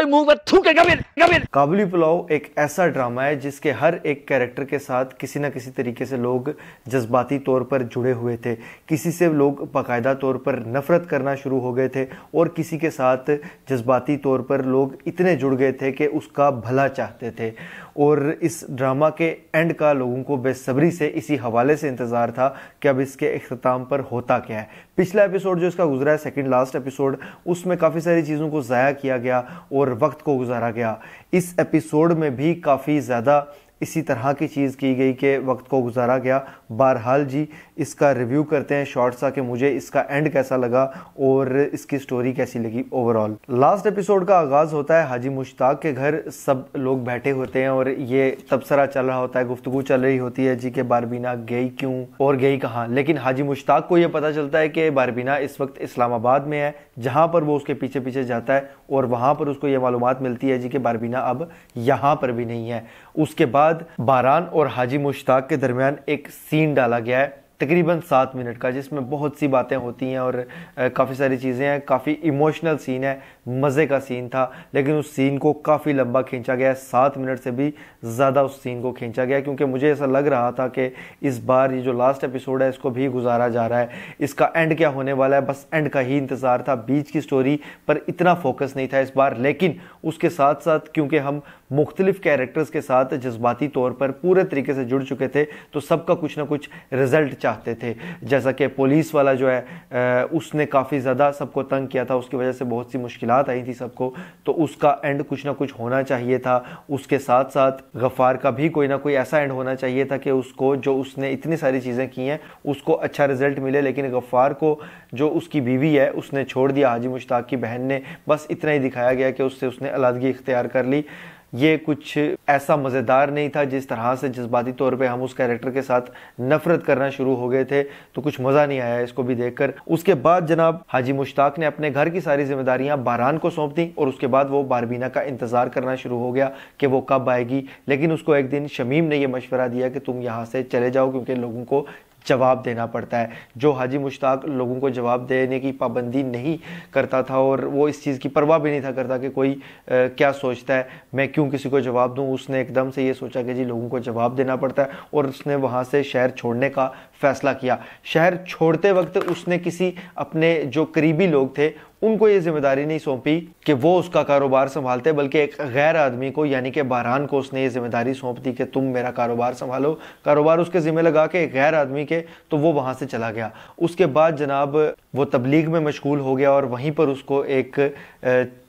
भाई मुंह पर थूके कबीर कबीर काबुली पुलाव एक ऐसा ड्रामा है जिसके हर एक कैरेक्टर के साथ किसी ना किसी तरीके से लोग जज्बाती तौर पर जुड़े हुए थे किसी से लोग बाकायदा तौर पर नफरत करना शुरू हो गए थे और किसी के साथ जज्बाती तौर पर लोग इतने जुड़ गए थे कि उसका भला चाहते थे और इस ड्रामा के एंड का लोगों को बेसब्री से इसी हवाले से इंतज़ार था कि अब इसके अख्ताम पर होता क्या है पिछला एपिसोड जो इसका गुजरा है सेकंड लास्ट एपिसोड उसमें काफ़ी सारी चीज़ों को ज़ाया किया गया और वक्त को गुजारा गया इस एपिसोड में भी काफ़ी ज़्यादा इसी तरह की चीज़ की गई कि वक्त को गुजारा गया बहरहाल जी इसका रिव्यू करते हैं शॉर्ट सा कि मुझे इसका एंड कैसा लगा और इसकी स्टोरी कैसी लगी ओवरऑल लास्ट एपिसोड का आगाज़ होता है हाजी मुश्ताक के घर सब लोग बैठे होते हैं और ये तबसरा चल रहा होता है गुफ्तु चल रही होती है जी के बारबीना गई क्यों और गई कहाँ लेकिन हाजी मुश्ताक को यह पता चलता है कि बारबीना इस वक्त इस्लामाबाद में है जहाँ पर वो उसके पीछे पीछे जाता है और वहाँ पर उसको ये मालूम मिलती है जी कि बारबीना अब यहाँ पर भी नहीं है उसके बाद बाद बारान और हाजी मुश्ताक के दरमियान एक सीन डाला गया है तकरीबन सात मिनट का जिसमें बहुत सी बातें होती हैं और काफ़ी सारी चीज़ें हैं काफ़ी इमोशनल सीन है मज़े का सीन था लेकिन उस सीन को काफ़ी लंबा खींचा गया है सात मिनट से भी ज़्यादा उस सीन को खींचा गया क्योंकि मुझे ऐसा लग रहा था कि इस बार ये जो लास्ट एपिसोड है इसको भी गुजारा जा रहा है इसका एंड क्या होने वाला है बस एंड का ही इंतज़ार था बीच की स्टोरी पर इतना फोकस नहीं था इस बार लेकिन उसके साथ साथ क्योंकि हम मुख्तलिफ़ कैरेक्टर्स के साथ जज्बाती तौर पर पूरे तरीके से जुड़ चुके थे तो सबका कुछ ना कुछ रिजल्ट चाहिए चाहते थे जैसा कि पुलिस वाला जो है उसने काफ़ी ज़्यादा सबको तंग किया था उसकी वजह से बहुत सी मुश्किल आई थी सबको तो उसका एंड कुछ ना कुछ होना चाहिए था उसके साथ साथ गफ़ार का भी कोई ना कोई ऐसा एंड होना चाहिए था कि उसको जो उसने इतनी सारी चीज़ें की हैं उसको अच्छा रिजल्ट मिले लेकिन गफ़ार को जो उसकी बीवी है उसने छोड़ दिया हाजी मुश्ताक की बहन ने बस इतना ही दिखाया गया कि उससे उसने अलादगी इख्तियार कर ली ये कुछ ऐसा मज़ेदार नहीं था जिस तरह से जज्बाती तौर पे हम उस कैरेक्टर के साथ नफरत करना शुरू हो गए थे तो कुछ मज़ा नहीं आया इसको भी देखकर उसके बाद जनाब हाजी मुश्ताक ने अपने घर की सारी जिम्मेदारियां बारान को सौंप दी और उसके बाद वो बारबीना का इंतज़ार करना शुरू हो गया कि वो कब आएगी लेकिन उसको एक दिन शमीम ने यह मशवरा दिया कि तुम यहाँ से चले जाओ क्योंकि लोगों को जवाब देना पड़ता है जो हाजी मुश्ताक लोगों को जवाब देने की पाबंदी नहीं करता था और वो इस चीज़ की परवाह भी नहीं था करता कि कोई आ, क्या सोचता है मैं क्यों किसी को जवाब दूँ उसने एकदम से ये सोचा कि जी लोगों को जवाब देना पड़ता है और उसने वहाँ से शहर छोड़ने का फ़ैसला किया शहर छोड़ते वक्त उसने किसी अपने जो करीबी लोग थे उनको ये जिम्मेदारी नहीं सौंपी कि वो उसका कारोबार संभालते बल्कि एक गैर आदमी को यानी कि बहरान को उसने ये जिम्मेदारी सौंप दी कि तुम मेरा कारोबार संभालो कारोबार उसके ज़िम्मे लगा के एक गैर आदमी के तो वो वहाँ से चला गया उसके बाद जनाब वो तबलीग में मशगूल हो गया और वहीं पर उसको एक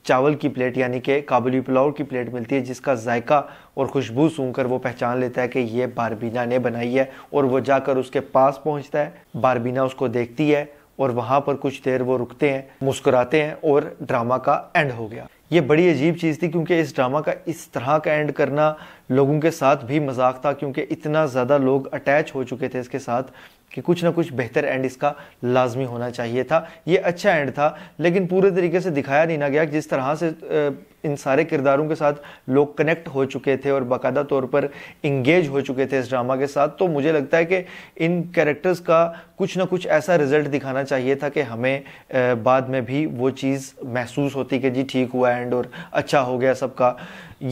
चावल की प्लेट यानी कि काबुली पुलाव की प्लेट मिलती है जिसका जायका और खुशबू सूंघ कर वो पहचान लेता है कि ये बारबीना ने बनाई है और वो जाकर उसके पास पहुँचता है बारबीना उसको देखती है और वहां पर कुछ देर वो रुकते हैं मुस्कुराते हैं और ड्रामा का एंड हो गया ये बड़ी अजीब चीज़ थी क्योंकि इस ड्रामा का इस तरह का एंड करना लोगों के साथ भी मजाक था क्योंकि इतना ज़्यादा लोग अटैच हो चुके थे इसके साथ कि कुछ ना कुछ बेहतर एंड इसका लाजमी होना चाहिए था ये अच्छा एंड था लेकिन पूरे तरीके से दिखाया नहीं ना गया जिस तरह से इन सारे किरदारों के साथ लोग कनेक्ट हो चुके थे और बाकायदा तौर पर इंगेज हो चुके थे इस ड्रामा के साथ तो मुझे लगता है कि इन कैरेक्टर्स का कुछ ना कुछ ऐसा रिजल्ट दिखाना चाहिए था कि हमें बाद में भी वो चीज़ महसूस होती कि जी ठीक हुआ एंड और अच्छा हो गया सबका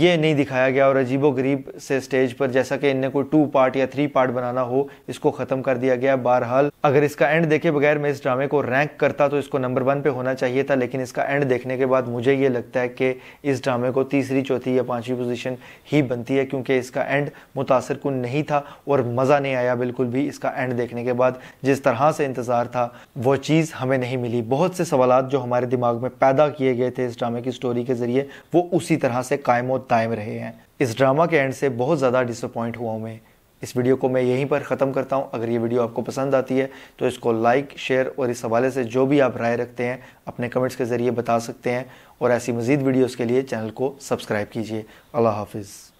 ये नहीं दिखाया गया और अजीबो गरीब से स्टेज पर जैसा कि इनने कोई टू पार्ट या थ्री पार्ट बनाना हो इसको ख़त्म कर दिया गया बहरहाल अगर इसका एंड देखे बगैर मैं इस ड्रामे को रैंक करता तो इसको नंबर वन पे होना चाहिए था लेकिन इसका एंड देखने के बाद मुझे ये लगता है कि इस ड्रामे को तीसरी चौथी या पाँचवीं पोजीशन ही बनती है क्योंकि इसका एंड मुतासर कन नहीं था और मज़ा नहीं आया बिल्कुल भी इसका एंड देखने के बाद जिस तरह से इंतज़ार था वो चीज़ हमें नहीं मिली बहुत से सवाल जो हमारे दिमाग में पैदा किए गए थे इस ड्रामे की स्टोरी के ज़रिए वो उसी तरह से कायम और दायम रहे हैं इस ड्रामा के एंड से बहुत ज़्यादा डिसअपॉइंट हुआ मैं इस वीडियो को मैं यहीं पर ख़त्म करता हूं अगर ये वीडियो आपको पसंद आती है तो इसको लाइक शेयर और इस हवाले से जो भी आप राय रखते हैं अपने कमेंट्स के ज़रिए बता सकते हैं और ऐसी मज़ीद वीडियोज़ के लिए चैनल को सब्सक्राइब कीजिए अल्लाह हाफिज़